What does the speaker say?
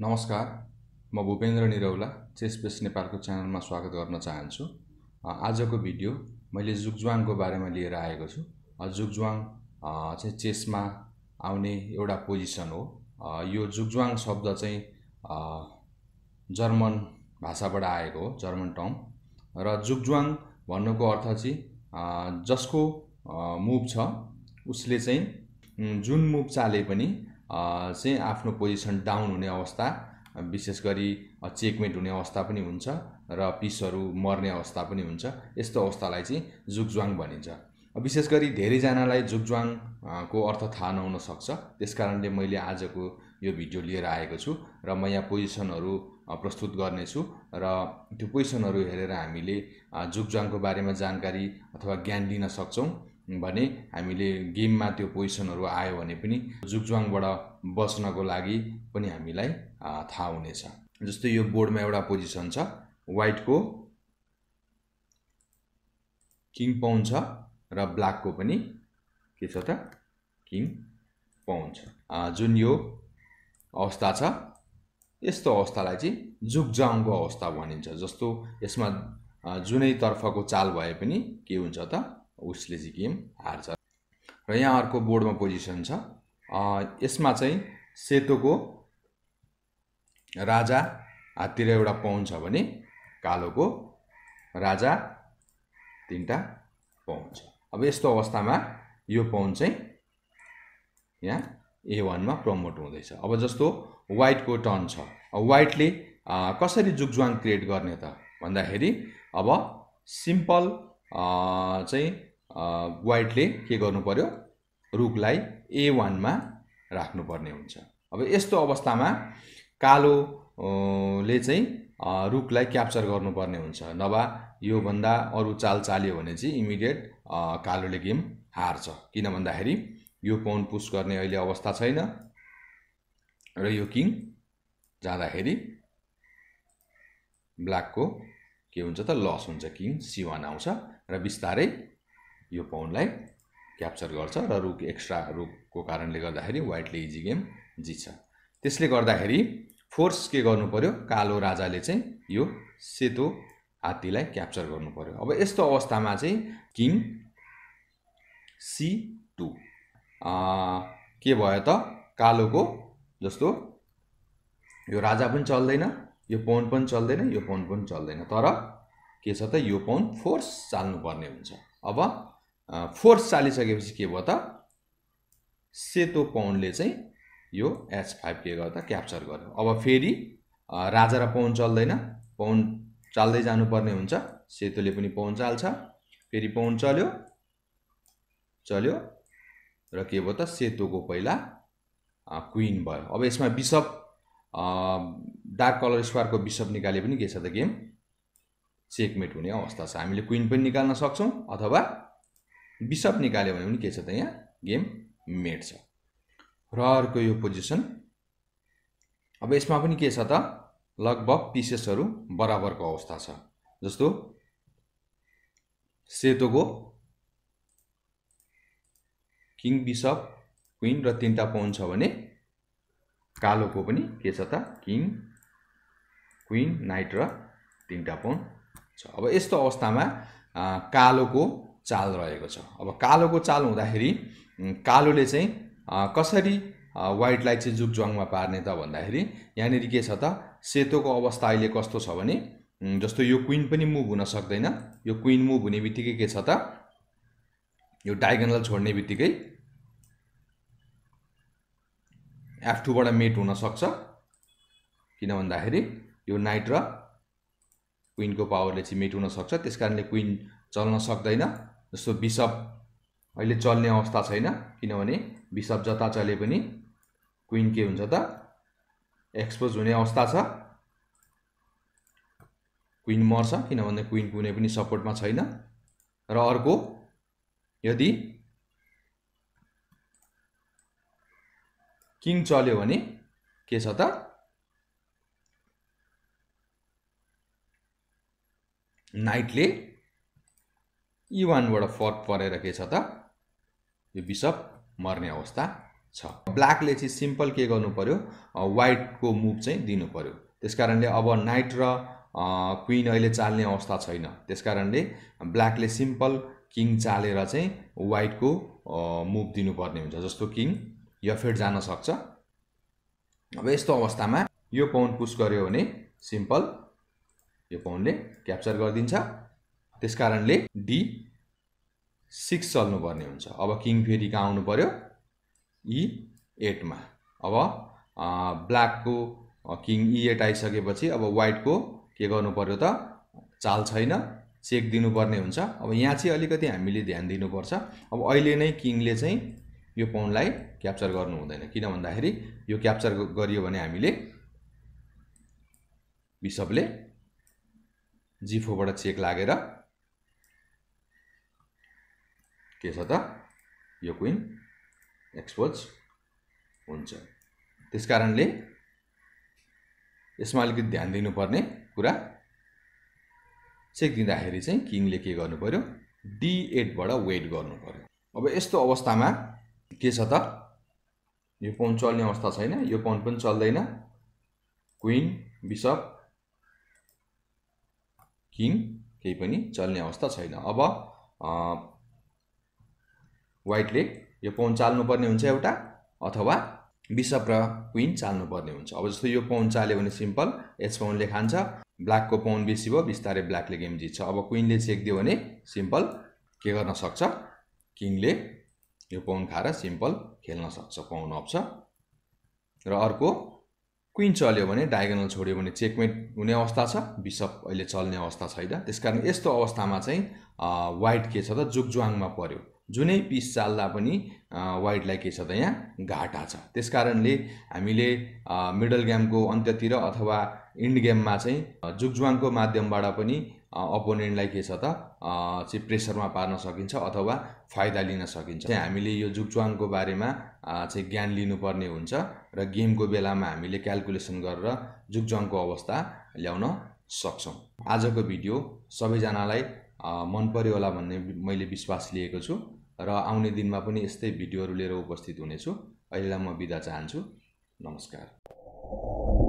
नमस्कार म Bhupendra Niraula chess base नेपालको च्यानलमा स्वागत गर्न चाहन्छु आजको भिडियो मैले जुगजुवाङको बारेमा लिएर आएको छु जुगजुवाङ चाहिँ चेसमा आउने एउटा पोजिसन हो यो जुगजुवाङ शब्द चाहिँ जर्मन भाषाबाट आएको हो जर्मन टर्म र जुगजुवाङ भन्नुको अर्थ चाहिँ जसको मुभ छ उसले चाहिँ जुन मुभ चाले पनि चाहिँ आफ्नो पोजिसन डाउन हुने अवस्था विशेष गरी चेकमेट हुने अवस्था पनि हुन्छ र पिसहरू मर्ने अवस्था पनि हुन्छ यस्तो अवस्थालाई चाहिँ जुगज्वाङ भनिन्छ विशेष गरी धेरैजनालाई को अर्थ थाहा नहुन सक्छ त्यस कारणले मैले आजको यो भिडियो लिएर आएको छु र म यहाँ पोजिसनहरू प्रस्तुत गर्नेछु र त्यो पोजिसनहरू हेरेर हामीले जुगज्वाङको बारेमा जानकारी अथवा ज्ञान लिन सक्छौँ भने हामीले गेममा त्यो पोजिसनहरू आयो भने पनि जुकजुवाङबाट बस्नको लागि पनि हामीलाई थाहा हुनेछ जस्तै यो बोर्डमा एउटा पोजिसन छ वाइटको किङ पाउन छ र ब्ल्याकको पनि के छ त किङ पाउन छ जुन यो अवस्था छ यस्तो अवस्थालाई चाहिँ जुकजाङको अवस्था भनिन्छ जस्तो यसमा जुनै तर्फको चाल भए पनि के हुन्छ त उसले चाहिँ गेम हार्छ र यहाँ अर्को बोर्डमा पोजिसन छ यसमा चाहिँ सेतोको राजा हाततिर एउटा पाउन छ भने कालोको राजा तिनवटा पाउन छ अब यस्तो अवस्थामा यो पाउन चाहिँ यहाँ ए वानमा प्रमोट हुँदैछ अब जस्तो वाइटको टर्न छ अब वाइटले कसरी जुगजुवाङ क्रिएट गर्ने त भन्दाखेरि अब सिम्पल चाहिँ वाइडले के गर्नु पर्यो रुखलाई ए वानमा राख्नुपर्ने हुन्छ अब यस्तो अवस्थामा कालो ले चाहिँ रुखलाई क्याप्चर गर्नुपर्ने हुन्छ नभए योभन्दा अरू चाल चाल्यो भने चाहिँ इमिडिएट कालोले गेम हार्छ किन भन्दाखेरि यो पाउन पुस गर्ने अहिले अवस्था छैन र यो किङ जाँदाखेरि ब्ल्याकको के हुन्छ त लस हुन्छ किङ सिवान आउँछ र बिस्तारै यो पाउन्डलाई क्याप्चर गर्छ र रुख एक्स्ट्रा रुखको कारणले गर्दाखेरि वाइटले इजी गेम जित्छ त्यसले गर्दाखेरि फोर्स के गर्नु पऱ्यो कालो राजाले चाहिँ यो सेतो हात्तीलाई क्याप्चर गर्नु पऱ्यो अब यस्तो अवस्थामा चाहिँ किङ सी टू के भयो त कालोको जस्तो यो राजा पनि चल्दैन यो पौन पनि चल्दैन यो पौन पनि चल्दैन तर के छ त यो पौन फोर्स चाल्नुपर्ने हुन्छ अब फोर्स चालिसकेपछि के भयो त सेतो पौन्डले चाहिँ यो एच फाइभ के गर्दा क्याप्चर गर्यो अब फेरि राजा र पौन चल्दैन पौन चाल्दै जानुपर्ने हुन्छ सेतोले पनि पौन चाल्छ फेरि पौन चल्यो चल्यो र के भयो त सेतोको पहिला क्विन भयो अब यसमा बिसप डार्क कलर स्क्वायरको बिसप निकाले पनि के छ त गेम चेकमेट हुने अवस्था छ हामीले क्विन पनि निकाल्न सक्छौँ अथवा बिसप निकाल्यो भने पनि के छ त यहाँ गेम मेट छ र अर्को यो पोजिसन अब यसमा पनि के छ त लगभग पिसेसहरू बराबरको अवस्था छ जस्तो सेतोको किङ बिसप क्विन र तिनवटा पाउन छ भने कालोको पनि के छ त किङ क्विन नाइट र तिनवटा पाउन छ अब यस्तो अवस्थामा कालोको चाल रहेको छ अब कालोको चाल हुँदाखेरि कालोले चाहिँ कसरी वाइटलाई चाहिँ जुगजुवाङमा पार्ने त भन्दाखेरि यहाँनिर के छ त सेतोको अवस्था अहिले कस्तो छ भने जस्तो यो क्विन पनि मुभ हुन सक्दैन यो क्विन मुभ हुने बित्तिकै के छ त यो डायगनल छोड्ने बित्तिकै एफ टूबाट मेट हुनसक्छ किन भन्दाखेरि यो नाइट र क्विनको पावरले चाहिँ मेट हुनसक्छ त्यस कारणले क्विन चल्न सक्दैन जस्तो बिसप अहिले चल्ने अवस्था छैन किनभने बिसप जता चले पनि क्विन के हुन्छ त एक्सपोज हुने अवस्था छ क्विन मर्छ किनभने क्विन कुनै पनि सपोर्टमा छैन र अर्को यदि किङ चल्यो भने के छ त नाइटले यी वानबाट फर्क परेर के छ त यो बिसप मर्ने अवस्था छ ब्ल्याकले चाहिँ सिम्पल के गर्नु पऱ्यो वाइटको मुभ चाहिँ दिनु पर्यो त्यस कारणले अब नाइट र क्विन अहिले चाल्ने अवस्था छैन त्यस कारणले ब्ल्याकले सिम्पल किङ चालेर चाहिँ वाइटको मुभ दिनुपर्ने हुन्छ जस्तो किङ यफेड जान सक्छ अब यस्तो अवस्थामा यो पाउन्ड पुस गर्यो भने सिम्पल यो पाउन्डले क्याप्चर गरिदिन्छ त्यस कारणले डी सिक्स चल्नुपर्ने हुन्छ अब किङ फेरि कहाँ आउनु पऱ्यो ई e एटमा अब ब्ल्याकको किङ ई e एट आइसकेपछि अब वाइटको के गर्नु पऱ्यो त चाल छैन चेक दिनुपर्ने हुन्छ अब यहाँ चाहिँ अलिकति हामीले ध्यान दिनुपर्छ अब अहिले नै किङले चाहिँ यो पाउनलाई क्याप्चर गर्नु हुँदैन किन भन्दाखेरि यो क्याप्चर गरियो भने हामीले बिसपले जिफोबाट चेक लागेर के छ त यो क्विन एक्सपोज हुन्छ त्यस कारणले यसमा अलिकति ध्यान दिनुपर्ने कुरा चेक दिँदाखेरि चाहिँ किङले के गर्नु पऱ्यो डी एटबाट वेट गर्नु पऱ्यो अब यस्तो अवस्थामा के छ त यो पाउन चल्ने अवस्था छैन यो पाउन पनि चल्दैन क्विन बिसप किङ केही पनि चल्ने अवस्था छैन अब वाइटले यो पहुन चाल्नुपर्ने हुन्छ एउटा अथवा बिसप र क्विन चाल्नुपर्ने हुन्छ अब जस्तो यो पौन चाल्यो भने सिम्पल एच पौनले खान्छ ब्ल्याकको पौन बेसी भयो बिस्तारै ब्ल्याकले गेम जित्छ अब क्विनले चेक दियो भने सिम्पल के गर्न सक्छ किङले यो पौन खाएर सिम्पल खेल्न सक्छ पाउन अप्छ र अर्को क्विन चल्यो भने डायगनल छोड्यो भने चेकमेट हुने अवस्था छ बिसप अहिले चल्ने अवस्था छैन त्यसकारण यस्तो अवस्थामा चाहिँ वाइट के छ त जुगजुवाङमा पर्यो जुनै पिस चाल्दा पनि वाइडलाई के छ त यहाँ घाटा छ त्यस कारणले हामीले मिडल गेमको अन्त्यतिर अथवा इन्ड गेममा चाहिँ जुगजुवाङको माध्यमबाट पनि अपोनेन्टलाई के छ त चाहिँ प्रेसरमा पार्न सकिन्छ अथवा फाइदा लिन सकिन्छ चाहिँ हामीले यो जुगजुवाङको बारेमा चाहिँ ज्ञान लिनुपर्ने हुन्छ र गेमको बेलामा हामीले क्यालकुलेसन गरेर जुगजुवाङको अवस्था ल्याउन सक्छौँ आजको भिडियो सबैजनालाई मन पऱ्यो होला भन्ने मैले विश्वास लिएको छु र आउने दिनमा पनि यस्तै भिडियोहरू लिएर उपस्थित हुनेछु अहिलेलाई म बिदा चाहन्छु नमस्कार